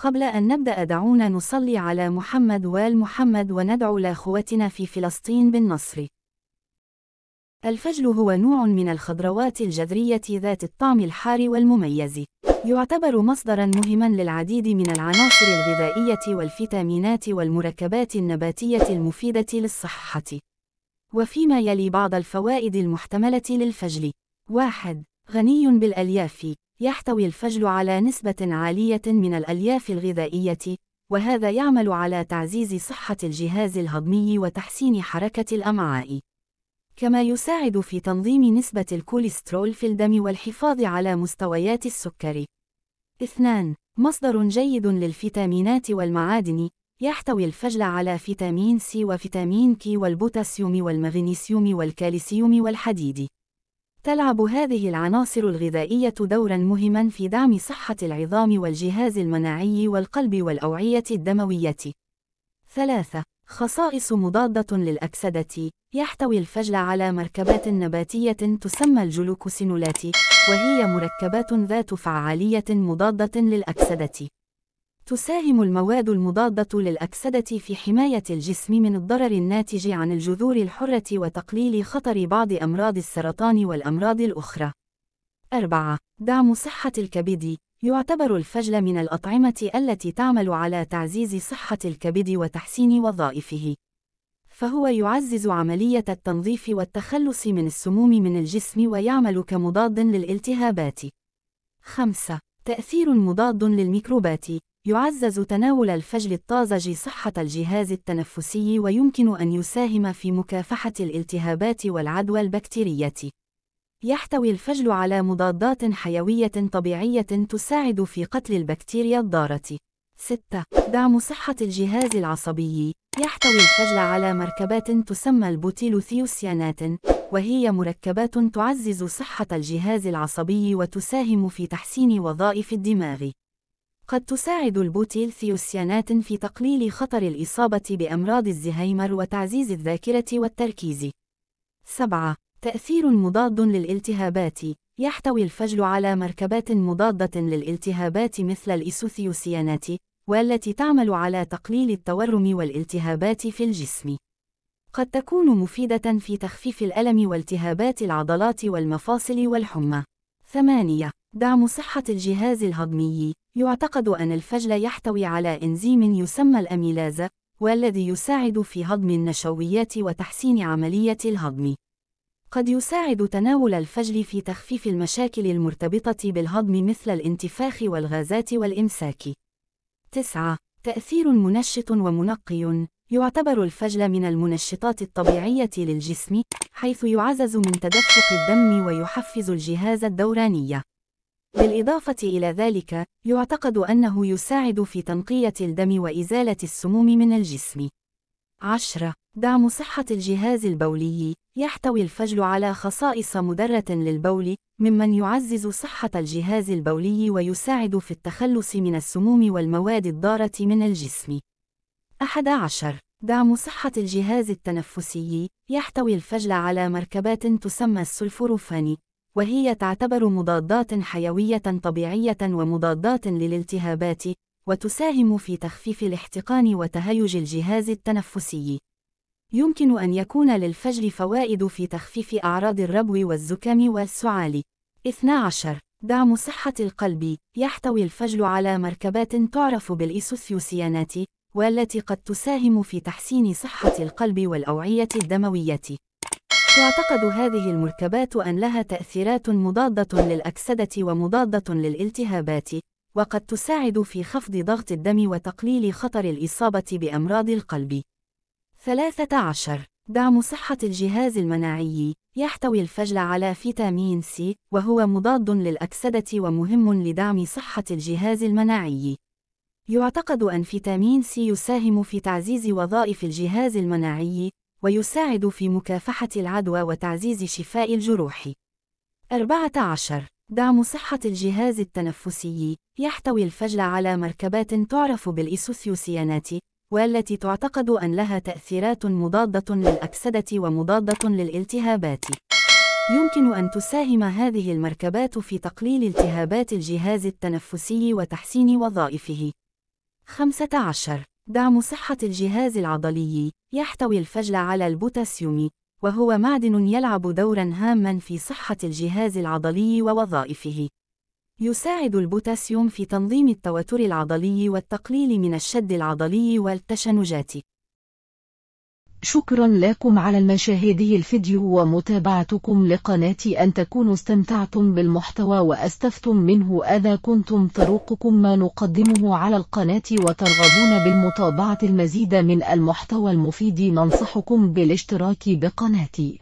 قبل أن نبدأ دعونا نصلي على محمد وآل محمد وندعو لأخوتنا في فلسطين بالنصر. الفجل هو نوع من الخضروات الجذرية ذات الطعم الحار والمميز. يعتبر مصدراً مهماً للعديد من العناصر الغذائية والفيتامينات والمركبات النباتية المفيدة للصحة. وفيما يلي بعض الفوائد المحتملة للفجل: 1. غني بالألياف يحتوي الفجل على نسبة عالية من الألياف الغذائية، وهذا يعمل على تعزيز صحة الجهاز الهضمي وتحسين حركة الأمعاء. كما يساعد في تنظيم نسبة الكوليسترول في الدم والحفاظ على مستويات السكر. 2. مصدر جيد للفيتامينات والمعادن يحتوي الفجل على فيتامين سي وفيتامين كي والبوتاسيوم والمغنيسيوم والكالسيوم والحديد. تلعب هذه العناصر الغذائية دورًا مهمًا في دعم صحة العظام والجهاز المناعي والقلب والأوعية الدموية. 3. خصائص مضادة للأكسدة يحتوي الفجل على مركبات نباتية تسمى الجلوكوسينولات، وهي مركبات ذات فعالية مضادة للأكسدة. تساهم المواد المضادة للأكسدة في حماية الجسم من الضرر الناتج عن الجذور الحرة وتقليل خطر بعض أمراض السرطان والأمراض الأخرى. 4. دعم صحة الكبد يعتبر الفجل من الأطعمة التي تعمل على تعزيز صحة الكبد وتحسين وظائفه. فهو يعزز عملية التنظيف والتخلص من السموم من الجسم ويعمل كمضاد للالتهابات. 5. تأثير مضاد للميكروبات يعزز تناول الفجل الطازج صحة الجهاز التنفسي ويمكن أن يساهم في مكافحة الالتهابات والعدوى البكتيرية. يحتوي الفجل على مضادات حيوية طبيعية تساعد في قتل البكتيريا الضارة. 6. دعم صحة الجهاز العصبي يحتوي الفجل على مركبات تسمى البوتيلوثيوسيانات وهي مركبات تعزز صحة الجهاز العصبي وتساهم في تحسين وظائف الدماغ قد تساعد البوتيل ثيوسيانات في تقليل خطر الإصابة بأمراض الزهايمر وتعزيز الذاكرة والتركيز. 7. تأثير مضاد للالتهابات يحتوي الفجل على مركبات مضادة للالتهابات مثل الإيسوثيوسيانات، والتي تعمل على تقليل التورم والالتهابات في الجسم. قد تكون مفيدة في تخفيف الألم والتهابات العضلات والمفاصل والحمى. 8. دعم صحة الجهاز الهضمي يعتقد أن الفجل يحتوي على إنزيم يسمى الأميلازة والذي يساعد في هضم النشويات وتحسين عملية الهضم قد يساعد تناول الفجل في تخفيف المشاكل المرتبطة بالهضم مثل الانتفاخ والغازات والإمساك 9. تأثير منشط ومنقي يعتبر الفجل من المنشطات الطبيعية للجسم حيث يعزز من تدفق الدم ويحفز الجهاز الدوراني بالإضافة إلى ذلك، يعتقد أنه يساعد في تنقية الدم وإزالة السموم من الجسم. 10. دعم صحة الجهاز البولي يحتوي الفجل على خصائص مدرة للبول، ممن يعزز صحة الجهاز البولي ويساعد في التخلص من السموم والمواد الضارة من الجسم. 11. دعم صحة الجهاز التنفسي يحتوي الفجل على مركبات تسمى السلفوروفاني، وهي تعتبر مضادات حيوية طبيعية ومضادات للالتهابات، وتساهم في تخفيف الاحتقان وتهيج الجهاز التنفسي. يمكن أن يكون للفجر فوائد في تخفيف أعراض الربو والزكام والسعال. 12. دعم صحة القلب يحتوي الفجل على مركبات تعرف بالإيسوثيوسيانات والتي قد تساهم في تحسين صحة القلب والأوعية الدموية تعتقد هذه المركبات أن لها تأثيرات مضادة للأكسدة ومضادة للالتهابات، وقد تساعد في خفض ضغط الدم وتقليل خطر الإصابة بأمراض القلب. 13 دعم صحة الجهاز المناعي يحتوي الفجل على فيتامين سي، وهو مضاد للأكسدة ومهم لدعم صحة الجهاز المناعي. يعتقد أن فيتامين سي يساهم في تعزيز وظائف الجهاز المناعي، ويساعد في مكافحة العدوى وتعزيز شفاء الجروح. 14. دعم صحة الجهاز التنفسي يحتوي الفجل على مركبات تعرف بالإيسوثيوسيانات والتي تعتقد أن لها تأثيرات مضادة للأكسدة ومضادة للالتهابات. يمكن أن تساهم هذه المركبات في تقليل التهابات الجهاز التنفسي وتحسين وظائفه. 15. دعم صحة الجهاز العضلي يحتوي الفجل على البوتاسيوم، وهو معدن يلعب دورًا هامًا في صحة الجهاز العضلي ووظائفه. يساعد البوتاسيوم في تنظيم التوتر العضلي والتقليل من الشد العضلي والتشنجات. شكرا لكم على المشاهدي الفيديو ومتابعتكم لقناتي أن تكونوا استمتعتم بالمحتوى وأستفتم منه أذا كنتم طرقكم ما نقدمه على القناة وترغبون بالمتابعة المزيد من المحتوى المفيد ننصحكم بالاشتراك بقناتي